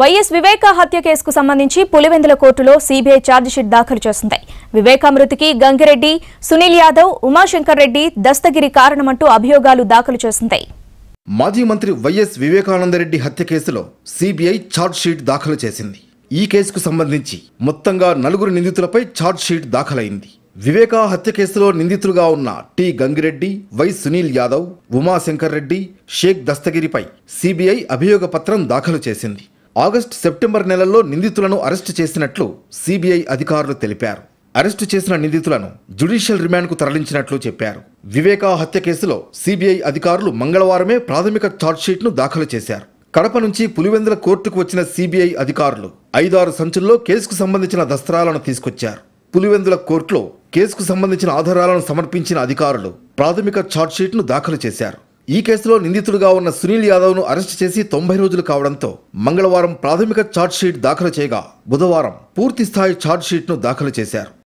YS వివేక హత్య కేసుకు సంబంధించి పులివెందుల కోర్టులో సీబీఐ ఛార్జిషీట్ దాఖలు చేసింది వివేక మృతికి గంగిరెడ్డి సునీల్ యాదవ్ ఉమాశంకర్ రెడ్డి దస్తగిరి కారణమంటూ అభియోగాలు దాఖలు చేసింది మాజీ మంత్రి వైఎస్ వివేకానందరెడ్డి హత్య కేసులో సీబీఐ ఛార్జ్షీట్ దాఖలు చేసింది ఈ కేసుకు సంబంధించి మొత్తంగా నలుగురు నిందితులపై ఛార్జ్షీట్ దాఖలైంది వివేకా హత్య కేసులో నిందితులుగా ఉన్న టి గంగిరెడ్డి వై సునీల్ యాదవ్ ఉమాశంకర్ రెడ్డి షేక్ దస్తగిరిపై సీబీఐ అభియోగ పత్రం దాఖలు చేసింది ఆగస్టు సెప్టెంబర్ నెలల్లో నిందితులను అరెస్టు చేసినట్లు సిబిఐ అధికారులు తెలిపారు అరెస్టు చేసిన నిందితులను జ్యుడిషియల్ రిమాండ్కు తరలించినట్లు చెప్పారు వివేకా హత్య కేసులో సిబిఐ అధికారులు మంగళవారమే ప్రాథమిక ఛార్జ్షీట్ను దాఖలు చేశారు కడప నుంచి పులివెందుల కోర్టుకు వచ్చిన సిబిఐ అధికారులు ఐదారు సంచుల్లో కేసుకు సంబంధించిన దస్త్రాలను తీసుకొచ్చారు పులివెందుల కోర్టులో కేసుకు సంబంధించిన ఆధారాలను సమర్పించిన అధికారులు ప్రాథమిక ఛార్జ్షీట్ను దాఖలు చేశారు ఈ కేసులో నిందితుడుగా ఉన్న సునీల్ యాదవ్ను అరెస్ట్ చేసి తొంభై రోజులు కావడంతో మంగళవారం ప్రాథమిక ఛార్జ్షీట్ దాఖలు చేయగా బుధవారం పూర్తిస్థాయి ఛార్జ్షీట్ను దాఖలు చేశారు